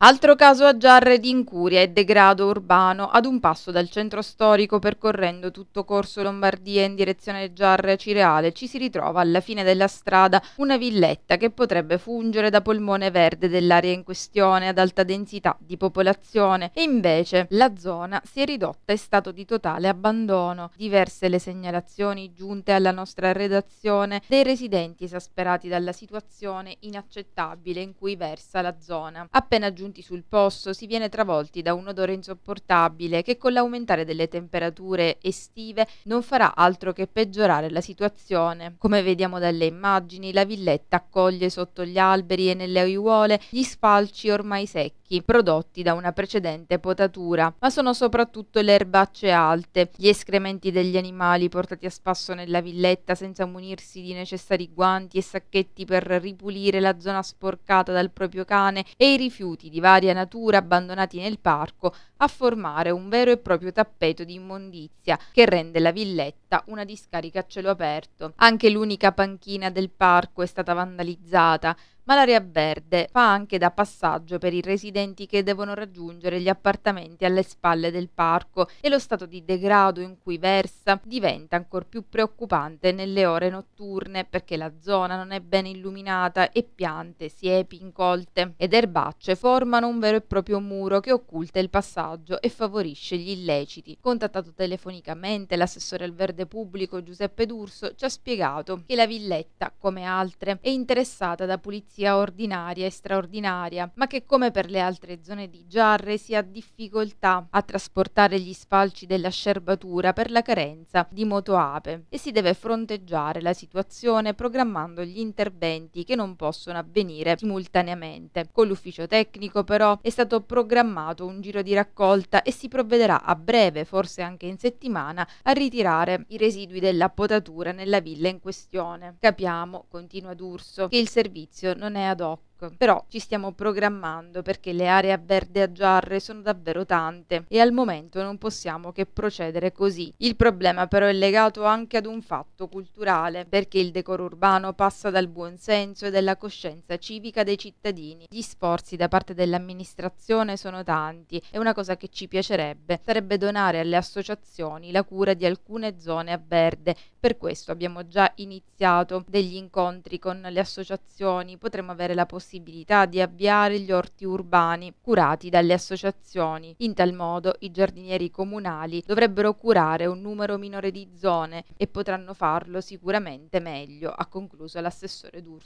Altro caso a Giarre di incuria e degrado urbano ad un passo dal centro storico percorrendo tutto Corso Lombardia in direzione Giarre Cireale ci si ritrova alla fine della strada una villetta che potrebbe fungere da polmone verde dell'area in questione ad alta densità di popolazione e invece la zona si è ridotta in stato di totale abbandono. Diverse le segnalazioni giunte alla nostra redazione dei residenti esasperati dalla situazione inaccettabile in cui versa la zona. Appena giunto giunti sul posto si viene travolti da un odore insopportabile che con l'aumentare delle temperature estive non farà altro che peggiorare la situazione. Come vediamo dalle immagini, la villetta accoglie sotto gli alberi e nelle aiuole gli sfalci ormai secchi prodotti da una precedente potatura, ma sono soprattutto le erbacce alte, gli escrementi degli animali portati a spasso nella villetta senza munirsi di necessari guanti e sacchetti per ripulire la zona sporcata dal proprio cane e i rifiuti di di varia natura abbandonati nel parco a formare un vero e proprio tappeto di immondizia che rende la villetta una discarica a cielo aperto. Anche l'unica panchina del parco è stata vandalizzata, ma l'area verde fa anche da passaggio per i residenti che devono raggiungere gli appartamenti alle spalle del parco e lo stato di degrado in cui versa diventa ancora più preoccupante nelle ore notturne perché la zona non è ben illuminata e piante, siepi incolte ed erbacce formano un vero e proprio muro che occulta il passaggio riciclaggio e favorisce gli illeciti. Contattato telefonicamente, l'assessore al verde pubblico Giuseppe D'Urso ci ha spiegato che la villetta, come altre, è interessata da pulizia ordinaria e straordinaria, ma che come per le altre zone di Giarre si ha difficoltà a trasportare gli spalci della scerbatura per la carenza di motoape e si deve fronteggiare la situazione programmando gli interventi che non possono avvenire simultaneamente. Con l'ufficio tecnico però è stato programmato un giro di raccolta raccolta e si provvederà a breve, forse anche in settimana, a ritirare i residui della potatura nella villa in questione. Capiamo, continua D'Urso, che il servizio non è ad hoc Facebook, ecco. però ci stiamo programmando perché le aree a verde a giarre sono davvero tante e al momento non possiamo che procedere così. Il problema però è legato anche ad un fatto culturale, perché il decoro urbano passa dal buonsenso e dalla coscienza civica dei cittadini. Gli sforzi da parte dell'amministrazione sono tanti e una cosa che ci piacerebbe sarebbe donare alle associazioni la cura di alcune zone a verde. Per questo abbiamo già iniziato degli incontri con le associazioni, potremmo avere la possibilità possibilità di avviare gli orti urbani curati dalle associazioni. In tal modo i giardinieri comunali dovrebbero curare un numero minore di zone e potranno farlo sicuramente meglio, ha concluso l'assessore D'Urso.